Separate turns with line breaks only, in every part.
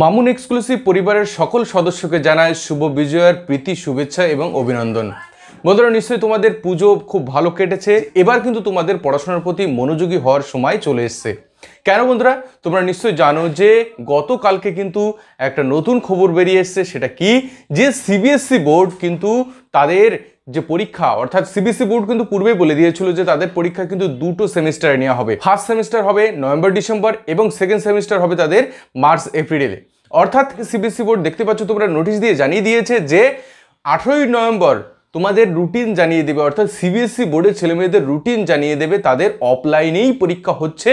Mamun exclusive পরিবারের সকল সদস্যকে জানায় শুভ বিজয়ের প্রীতি শুভেচ্ছা এবং অভিনন্দন বন্ধুরা নিশ্চয়ই তোমাদের পুজো খুব ভালো কেটেছে এবার কিন্তু তোমাদের পড়াশোনার প্রতি মনোযোগী হওয়ার সময় চলে এসছে কেন বন্ধুরা তোমরা নিশ্চয়ই জানো যে গতকালকে কিন্তু একটা নতুন খবর বেরিয়ে এসছে সেটা কি যে সিবিএসসি বোর্ড e কিন্তু তাদের যে পরীক্ষা অর্থাৎ সিবিসি বোর্ড কিন্তু পূর্বেই বলে দিয়েছিল যে তাদের পরীক্ষা কিন্তু দুটো সেমিস্টারে নেওয়া হবে ফার্স্ট সেমিস্টার হবে নভেম্বর ডিসেম্বর এবং সেকেন্ড সেমিস্টার হবে তাদের মার্চ এপ্রিলে অর্থাৎ সিবিসি বোর্ড দেখতে পাচ্ছ তোমরা নোটিশ দিয়ে জানিয়ে দিয়েছে যে আঠেরোই নভেম্বর তোমাদের রুটিন জানিয়ে দেবে অর্থাৎ সিবিএসসি e বোর্ডের ছেলেমেয়েদের রুটিন জানিয়ে দেবে তাদের অফলাইনেই পরীক্ষা হচ্ছে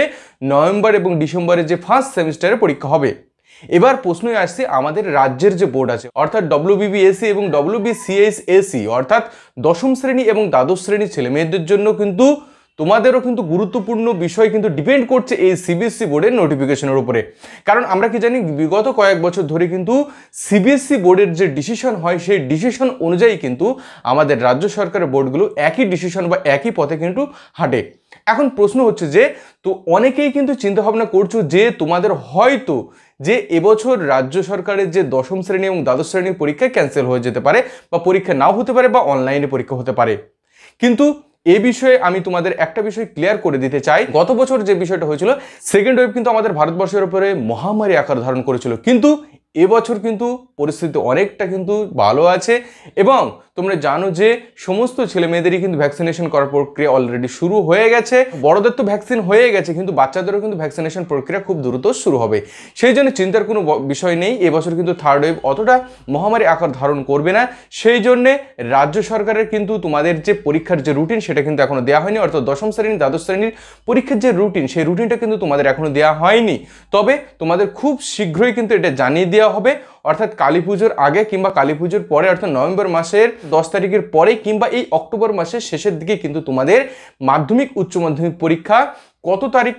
নভেম্বর এবং ডিসেম্বরে যে ফার্স্ট সেমিস্টারে পরীক্ষা হবে এবার প্রশ্নই আসছে আমাদের রাজ্যের যে বোর্ড আছে অর্থাৎ ডব্লিউবিবিএসসি e এবং ডব্লিউবিসিএসএসি অর্থাৎ দশম শ্রেণী এবং দ্বাদশ শ্রেণীর ছেলেমেয়েদের জন্য কিন্তু তোমাদেরও কিন্তু গুরুত্বপূর্ণ বিষয় কিন্তু ডিপেন্ড করছে এই সিবিএসসি বোর্ডের নোটিফিকেশনের উপরে কারণ আমরা কি জানি বিগত কয়েক বছর ধরে কিন্তু সিবিএসসি e বোর্ডের যে ডিসিশন হয় সেই ডিসিশন অনুযায়ী কিন্তু আমাদের রাজ্য সরকারের বোর্ডগুলো একই ডিসিশন বা একই পথে কিন্তু হাঁটে এখন প্রশ্ন হচ্ছে যে তো অনেকেই কিন্তু চিন্তা ভাবনা করছো যে তোমাদের হয়তো যে এবছর রাজ্য সরকারের যে দশম শ্রেণী এবং দ্বাদশ শ্রেণীর পরীক্ষা ক্যান্সেল হয়ে যেতে পারে বা পরীক্ষা নাও হতে পারে বা অনলাইনে পরীক্ষা হতে পারে কিন্তু এ বিষয়ে আমি তোমাদের একটা বিষয় ক্লিয়ার করে দিতে চাই গত বছর যে বিষয়টা হয়েছিল সেকেন্ড ওয়েভ কিন্তু আমাদের ভারতবর্ষের উপরে মহামারী আকার ধারণ করেছিল কিন্তু এবছর কিন্তু পরিস্থিতি অনেকটা কিন্তু ভালো আছে এবং তোমরা জানো যে সমস্ত ছেলে মেয়েদেরই কিন্তু ভ্যাকসিনেশন করার প্রক্রিয়া অলরেডি শুরু হয়ে গেছে বড়দের তো ভ্যাকসিন হয়ে গেছে কিন্তু বাচ্চাদেরও কিন্তু ভ্যাকসিনেশন প্রক্রিয়া খুব দ্রুত শুরু হবে সেই জন্য চিন্তার কোনো বিষয় নেই এবছর কিন্তু থার্ড ওয়েভ অতটা মহামারী আকার ধারণ করবে না সেই জন্যে রাজ্য সরকারের কিন্তু তোমাদের যে পরীক্ষার যে রুটিন সেটা কিন্তু এখনও দেওয়া হয়নি অর্থাৎ দশম শ্রেণী দ্বাদশ শ্রেণীর পরীক্ষার যে রুটিন সেই রুটিনটা কিন্তু তোমাদের এখনও দেওয়া হয়নি তবে তোমাদের খুব শীঘ্রই কিন্তু এটা জানিয়ে দেওয়া হবে অর্থাৎ কালী পুজোর আগে কিংবা কালী পুজোর পরে অর্থাৎ নভেম্বর মাসের দশ তারিখের পরে কিংবা এই অক্টোবর মাসের শেষের দিকে কিন্তু তোমাদের মাধ্যমিক উচ্চ মাধ্যমিক পরীক্ষা কত তারিখ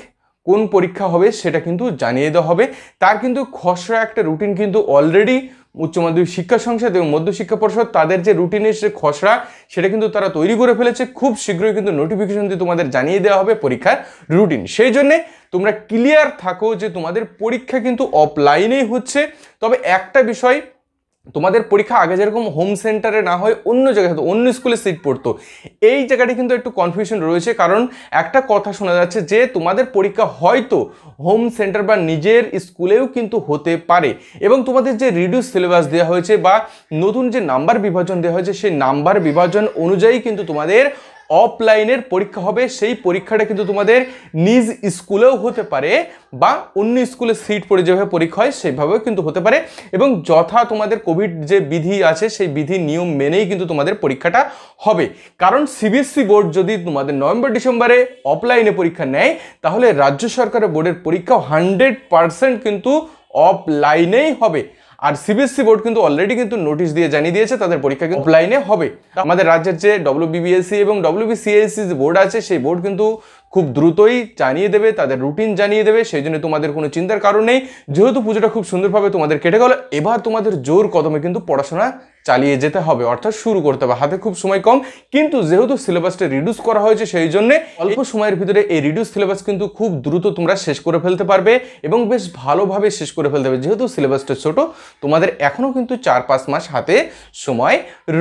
কোন পরীক্ষা হবে সেটা কিন্তু জানিয়ে দেওয়া হবে তার কিন্তু খসড়া একটা রুটিন কিন্তু অলরেডি উচ্চ মাধ্যমিক শিক্ষা সংসদ এবং মধ্যশিক্ষা পর্ষদ তাদের যে রুটিনের যে খসড়া সেটা কিন্তু তারা তৈরি করে ফেলেছে খুব শীঘ্রই কিন্তু নোটিফিকেশন দিয়ে তোমাদের জানিয়ে দেওয়া হবে পরীক্ষার রুটিন সেই জন্যে তোমরা ক্লিয়ার থাকো যে তোমাদের পরীক্ষা কিন্তু অফলাইনেই হচ্ছে তবে একটা বিষয় তোমাদের পরীক্ষা আগে যেরকম হোম সেন্টারে না হয় অন্য জায়গায় হতো অন্য স্কুলে সিট পড়তো এই জায়গাটি কিন্তু একটু কনফিউশন রয়েছে কারণ একটা কথা শোনা যাচ্ছে যে তোমাদের পরীক্ষা হয়তো হোম সেন্টার বা নিজের স্কুলেও কিন্তু হতে পারে এবং তোমাদের যে রিডিউস সিলেবাস দেওয়া হয়েছে বা নতুন যে নাম্বার বিভাজন দেওয়া হয়েছে সেই নাম্বার বিভাজন অনুযায়ী কিন্তু তোমাদের অফলাইনের পরীক্ষা হবে সেই পরীক্ষাটা কিন্তু তোমাদের নিজ স্কুলেও হতে পারে বা অন্য স্কুলে সিট পড়ে যেভাবে পরীক্ষা হয় সেভাবেও কিন্তু হতে পারে এবং যথা তোমাদের কোভিড যে বিধি আছে সেই বিধি নিয়ম মেনেই কিন্তু তোমাদের পরীক্ষাটা হবে কারণ সিবিএসসি e বোর্ড যদি তোমাদের নভেম্বর ডিসেম্বরে অফলাইনে পরীক্ষা নেয় তাহলে রাজ্য সরকারের বোর্ডের পরীক্ষা হান্ড্রেড পারসেন্ট কিন্তু অফলাইনেই হবে আর সিবিএসসি বোর্ড e কিন্তু অলরেডি কিন্তু নোটিশ দিয়ে জানিয়ে দিয়েছে তাদের পরীক্ষা কিন্তু অফলাইনে হবে আমাদের রাজ্যের যে ডব্লিউবিবিএসসি এবং ডব্লিউবিসিএসসি যে বোর্ড আছে সেই বোর্ড কিন্তু খুব দ্রুতই জানিয়ে দেবে তাদের রুটিন জানিয়ে দেবে সেই জন্য তোমাদের কোনো চিন্তার কারণ নেই যেহেতু পুজোটা খুব সুন্দরভাবে তোমাদের কেটে গেল এবার তোমাদের জোর কদমে কিন্তু পড়াশোনা চালিয়ে যেতে হবে অর্থাৎ শুরু করতে হবে হাতে খুব সময় কম কিন্তু যেহেতু সিলেবাসটা রিডিউস করা হয়েছে সেই জন্যে অল্প সময়ের ভিতরে এই রিডিউস সিলেবাস কিন্তু খুব দ্রুত তোমরা শেষ করে ফেলতে পারবে এবং বেশ ভালোভাবে শেষ করে ফেলতে পারবে যেহেতু সিলেবাসটা ছোট তোমাদের এখনও কিন্তু চার পাঁচ মাস হাতে সময়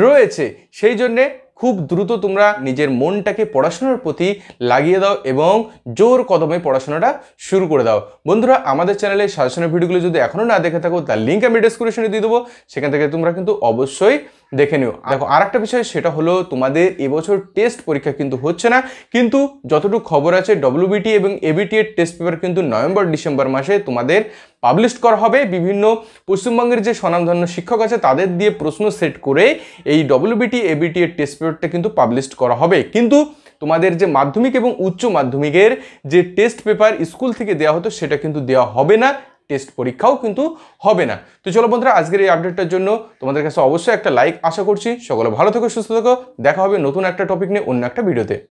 রয়েছে সেই জন্যে খুব দ্রুত তোমরা নিজের মনটাকে পড়াশোনার প্রতি লাগিয়ে দাও এবং জোর কদমে পড়াশোনাটা শুরু করে দাও বন্ধুরা আমাদের চ্যানেলে সাজেশনের ভিডিওগুলো যদি এখনও না দেখে থাকো তার লিঙ্ক আমি ডিসক্রিপশনে দিয়ে দেবো সেখান থেকে তোমরা কিন্তু অবশ্যই দেখে নিও দেখো আচ্ছা। আর একটা বিষয় সেটা হলো তোমাদের এবছর টেস্ট পরীক্ষা কিন্তু হচ্ছে না কিন্তু যতটুকু খবর আছে ডব্লিউবিটি এবং এবিটি এর টেস্ট পেপার কিন্তু নভেম্বর ডিসেম্বর মাসে তোমাদের পাবলিশ করা হবে বিভিন্ন পশ্চিমবঙ্গের যে স্বনামধন্য শিক্ষক আছে তাদের দিয়ে প্রশ্ন সেট করে এই ডব্লিউবিটি এবিটি এর টেস্ট পেপারটা কিন্তু পাবলিশ করা হবে কিন্তু তোমাদের যে মাধ্যমিক এবং উচ্চ মাধ্যমিকের যে টেস্ট পেপার স্কুল থেকে দেওয়া হতো সেটা কিন্তু দেওয়া হবে না টেস্ট পরীক্ষাও কিন্তু হবে না তো চলো বন্ধুরা আজকের এই আপডেটটার জন্য তোমাদের কাছে অবশ্যই একটা লাইক আশা করছি সকলে ভালো থেকো সুস্থ থেকো দেখা হবে নতুন একটা টপিক নিয়ে অন্য একটা ভিডিওতে